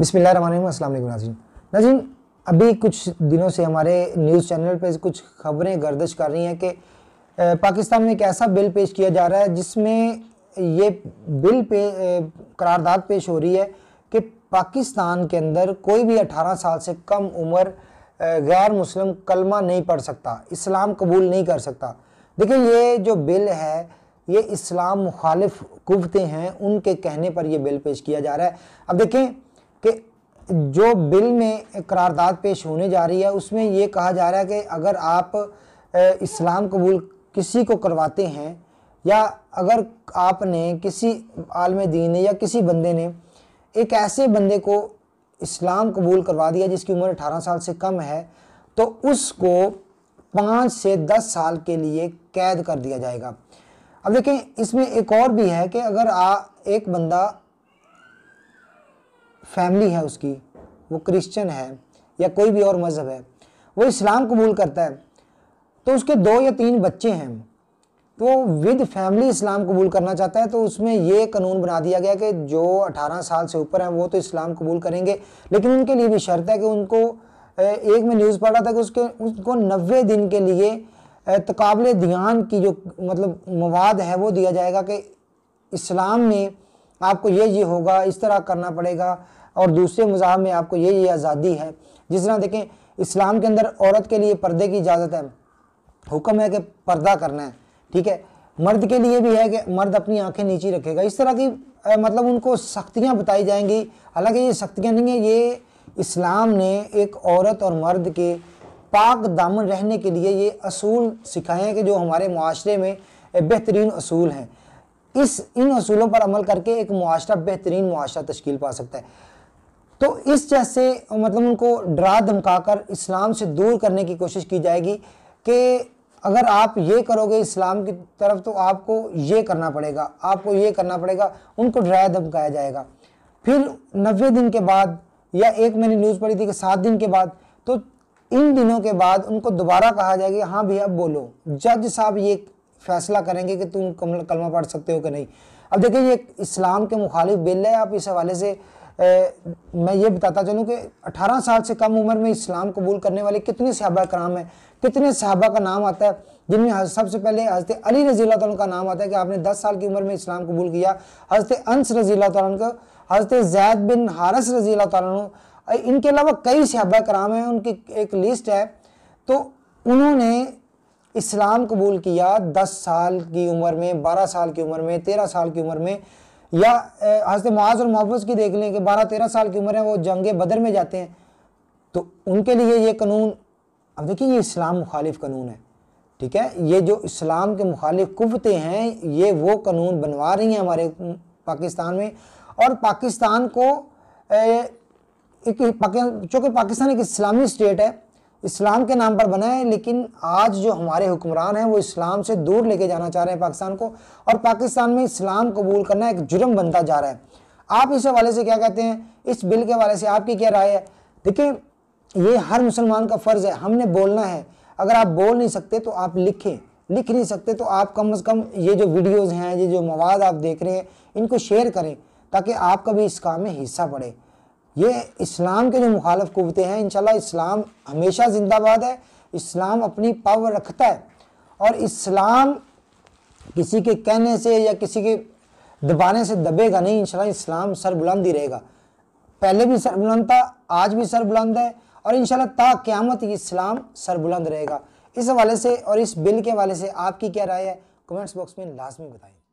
बिसमिल्ल run नाजीन नाजीन अभी कुछ दिनों से हमारे न्यूज़ चैनल पर कुछ खबरें गर्दश कर रही हैं कि पाकिस्तान में एक ऐसा बिल पेश किया जा रहा है जिसमें ये बिल पे करारदाद पेश हो रही है कि पाकिस्तान के अंदर कोई भी 18 साल से कम उम्र गैर मुस्लिम कलमा नहीं पढ़ सकता इस्लाम कबूल नहीं कर सकता देखिए ये जो बिल है ये इस्लाम मुखालिफ कुवतें हैं उनके कहने पर यह बिल पेश किया जा रहा है अब देखें कि जो बिल में करारदाद पेश होने जा रही है उसमें ये कहा जा रहा है कि अगर आप इस्लाम कबूल किसी को करवाते हैं या अगर आपने किसी आलम दीन ने या किसी बंदे ने एक ऐसे बंदे को इस्लाम कबूल करवा दिया जिसकी उम्र अठारह साल से कम है तो उसको पाँच से दस साल के लिए कैद कर दिया जाएगा अब देखें इसमें एक और भी है कि अगर आ एक बंदा फैमिली है उसकी वो क्रिश्चियन है या कोई भी और मज़हब है वो इस्लाम कबूल करता है तो उसके दो या तीन बच्चे हैं तो विद फैमिली इस्लाम कबूल करना चाहता है तो उसमें ये कानून बना दिया गया कि जो 18 साल से ऊपर हैं वो तो इस्लाम कबूल करेंगे लेकिन उनके लिए भी शर्त है कि उनको एक में न्यूज़ पढ़ा था कि उसके उनको नबे दिन के लिए तकबले ध्यान की जो मतलब मवाद है वो दिया जाएगा कि इस्लाम में आपको ये ये होगा इस तरह करना पड़ेगा और दूसरे मज़ाह में आपको ये ये आज़ादी है जिस तरह देखें इस्लाम के अंदर औरत के लिए पर्दे की इजाज़त है हुक्म है कि पर्दा करना है ठीक है मर्द के लिए भी है कि मर्द अपनी आंखें नीचे रखेगा इस तरह की आ, मतलब उनको सख्तियां बताई जाएंगी हालांकि ये सख्तियां नहीं है ये इस्लाम ने एक औरत और मर्द के पाक दामन रहने के लिए ये असूल सिखाए हैं कि जो हमारे माशरे में बेहतरीन असूल हैं इस इन असूलों पर अमल करके एक मुआरा बेहतरीन मुआरा तश्कील पा सकता है तो इस जैसे मतलब उनको डरा धमका कर इस्लाम से दूर करने की कोशिश की जाएगी कि अगर आप ये करोगे इस्लाम की तरफ तो आपको ये करना पड़ेगा आपको ये करना पड़ेगा उनको डराया धमकाया जाएगा फिर नबे दिन के बाद या एक मैंने न्यूज़ पढ़ी थी कि सात दिन के बाद तो इन दिनों के बाद उनको दोबारा कहा जाएगा हाँ भैया बोलो जज साहब ये फैसला करेंगे कि तुम कलमा पढ़ सकते हो कि नहीं अब देखिए ये इस्लाम के मुखालिफ बिल है आप इस हवाले से ए, मैं ये बताता चलूँ कि 18 साल से कम उम्र में इस्लाम कबूल करने वाले कितने सहाबा कराम हैं कितने सहाबा का नाम आता है जिनमें सबसे पहले हज़रत अली रज़ी का नाम आता है कि आपने 10 साल की उम्र में इस्लाम कबूल किया हज़रत अंस रज़ी का हज़रत जैद बिन हारस रज़ी इनके अलावा कई सहाबा कराम हैं उनकी एक लिस्ट है तो उन्होंने इस्लाम कबूल किया दस साल की उम्र में बारह साल की उम्र में तेरह साल की उम्र में या हजरत माज और मोहब्बत की देख लें कि बारह तेरह साल की उम्र है वो जंग बदर में जाते हैं तो उनके लिए ये कानून अब देखिए ये इस्लाम मुखालिफ कानून है ठीक है ये जो इस्लाम के मुखालिफ कुवतें हैं ये वो कानून बनवा रही हैं हमारे पाकिस्तान में और पाकिस्तान को एक चूँकि पाकिस्तान एक इस्लामी स्टेट है इस्लाम के नाम पर बनाए हैं लेकिन आज जो हमारे हुक्मरान हैं वो इस्लाम से दूर लेके जाना चाह रहे हैं पाकिस्तान को और पाकिस्तान में इस्लाम कबूल करना एक जुर्म बनता जा रहा है आप इस हवाले से क्या कहते हैं इस बिल के हवाले से आपकी क्या राय है देखिए ये हर मुसलमान का फ़र्ज़ है हमने बोलना है अगर आप बोल नहीं सकते तो आप लिखें लिख नहीं सकते तो आप कम अज़ कम ये जो वीडियोज़ हैं ये जो मवाद आप देख रहे हैं इनको शेयर करें ताकि आपका भी इस काम में हिस्सा पड़े ये इस्लाम के जो मुखालफ कुतें हैं इन इस्लाम हमेशा जिंदाबाद है इस्लाम अपनी पावर रखता है और इस्लाम किसी के कहने से या किसी के दबाने से दबेगा नहीं इंशाल्लाह इस्लाम सरबुलंद ही रहेगा पहले भी सरबुलंद था आज भी सरबुलंद है और इंशाल्लाह ता क़्यामत इस्लाम सरबुलंद रहेगा इस हवाले से और इस बिल के हवाले से आपकी क्या राय है कमेंट्स बॉक्स में लाजमी बताएं